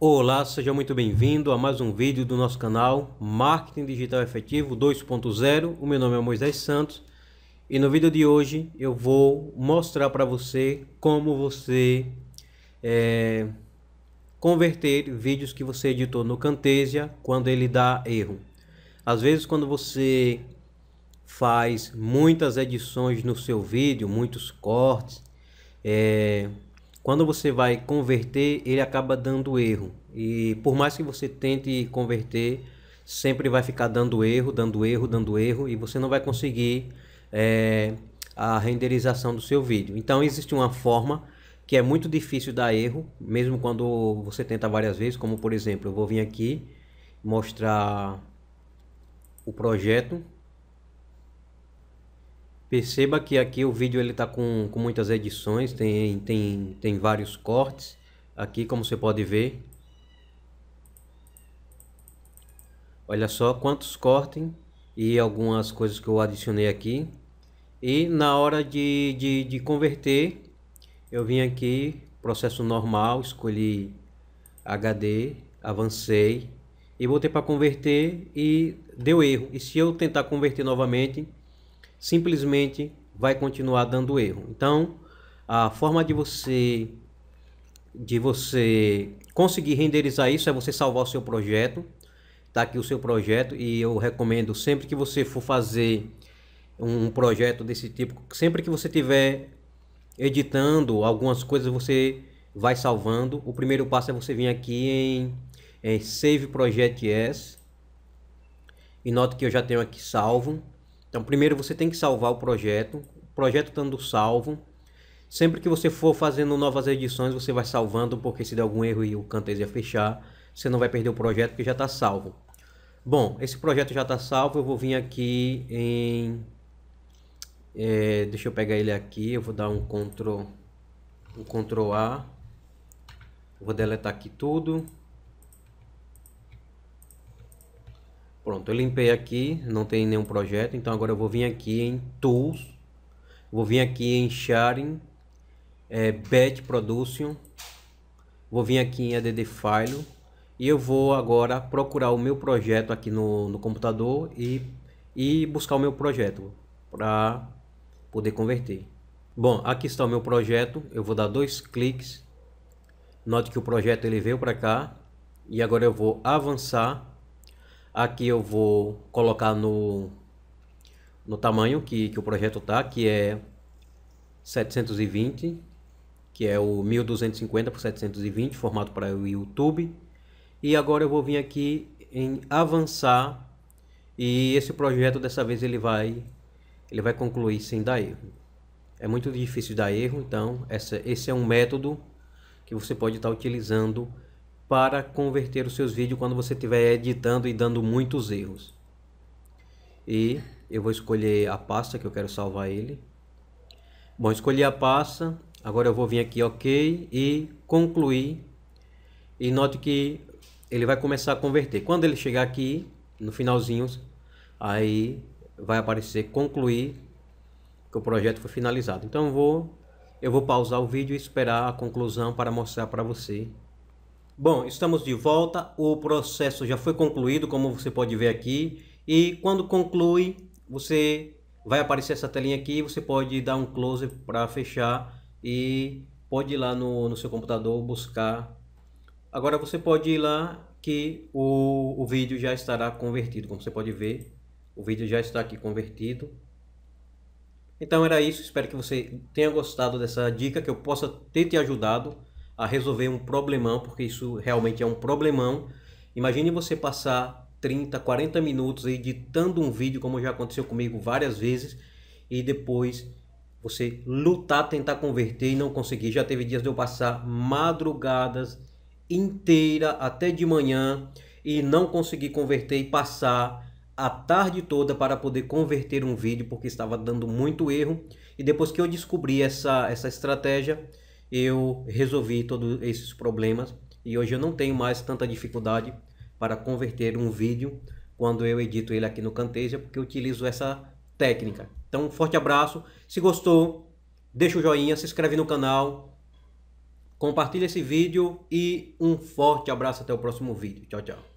Olá, seja muito bem-vindo a mais um vídeo do nosso canal Marketing Digital Efetivo 2.0. O meu nome é Moisés Santos e no vídeo de hoje eu vou mostrar para você como você é, converter vídeos que você editou no Camtasia quando ele dá erro. Às vezes quando você faz muitas edições no seu vídeo, muitos cortes, é, quando você vai converter, ele acaba dando erro. E por mais que você tente converter, sempre vai ficar dando erro, dando erro, dando erro, e você não vai conseguir é, a renderização do seu vídeo. Então existe uma forma que é muito difícil dar erro, mesmo quando você tenta várias vezes, como por exemplo, eu vou vir aqui mostrar o projeto Perceba que aqui o vídeo ele está com, com muitas edições, tem, tem, tem vários cortes aqui, como você pode ver. Olha só quantos cortem e algumas coisas que eu adicionei aqui. E na hora de, de, de converter, eu vim aqui, processo normal, escolhi HD, avancei e voltei para converter e deu erro. E se eu tentar converter novamente simplesmente vai continuar dando erro. Então, a forma de você de você conseguir renderizar isso é você salvar o seu projeto. Tá aqui o seu projeto e eu recomendo sempre que você for fazer um projeto desse tipo, sempre que você tiver editando algumas coisas, você vai salvando. O primeiro passo é você vir aqui em, em Save Project S. E note que eu já tenho aqui salvo. Então, primeiro você tem que salvar o projeto, o projeto estando salvo. Sempre que você for fazendo novas edições, você vai salvando, porque se der algum erro e o Camtasia fechar, você não vai perder o projeto porque já está salvo. Bom, esse projeto já está salvo, eu vou vir aqui em... É, deixa eu pegar ele aqui, eu vou dar um Ctrl, um Ctrl A, vou deletar aqui tudo. Pronto, eu limpei aqui, não tem nenhum projeto, então agora eu vou vir aqui em Tools, vou vir aqui em Sharing, é, Batch Production, vou vir aqui em Add File e eu vou agora procurar o meu projeto aqui no, no computador e, e buscar o meu projeto para poder converter. Bom, aqui está o meu projeto, eu vou dar dois cliques, note que o projeto ele veio para cá e agora eu vou avançar Aqui eu vou colocar no, no tamanho que, que o projeto está, que é 720, que é o 1250 por 720, formato para o YouTube. E agora eu vou vir aqui em avançar e esse projeto dessa vez ele vai ele vai concluir sem dar erro. É muito difícil dar erro, então essa, esse é um método que você pode estar utilizando para converter os seus vídeos quando você estiver editando e dando muitos erros. E eu vou escolher a pasta que eu quero salvar ele. Bom, escolhi a pasta, agora eu vou vir aqui OK e concluir. E note que ele vai começar a converter. Quando ele chegar aqui, no finalzinho, aí vai aparecer concluir que o projeto foi finalizado. Então eu vou eu vou pausar o vídeo e esperar a conclusão para mostrar para você Bom, estamos de volta. O processo já foi concluído, como você pode ver aqui. E quando conclui, você vai aparecer essa telinha aqui. Você pode dar um close para fechar e pode ir lá no, no seu computador buscar. Agora você pode ir lá que o, o vídeo já estará convertido. Como você pode ver, o vídeo já está aqui convertido. Então era isso. Espero que você tenha gostado dessa dica, que eu possa ter te ajudado a resolver um problemão, porque isso realmente é um problemão. Imagine você passar 30, 40 minutos editando um vídeo, como já aconteceu comigo várias vezes, e depois você lutar, tentar converter e não conseguir. Já teve dias de eu passar madrugadas inteira até de manhã e não conseguir converter e passar a tarde toda para poder converter um vídeo porque estava dando muito erro. E depois que eu descobri essa, essa estratégia, eu resolvi todos esses problemas e hoje eu não tenho mais tanta dificuldade para converter um vídeo quando eu edito ele aqui no Camtasia, porque eu utilizo essa técnica. Então, um forte abraço. Se gostou, deixa o joinha, se inscreve no canal, compartilha esse vídeo e um forte abraço até o próximo vídeo. Tchau, tchau.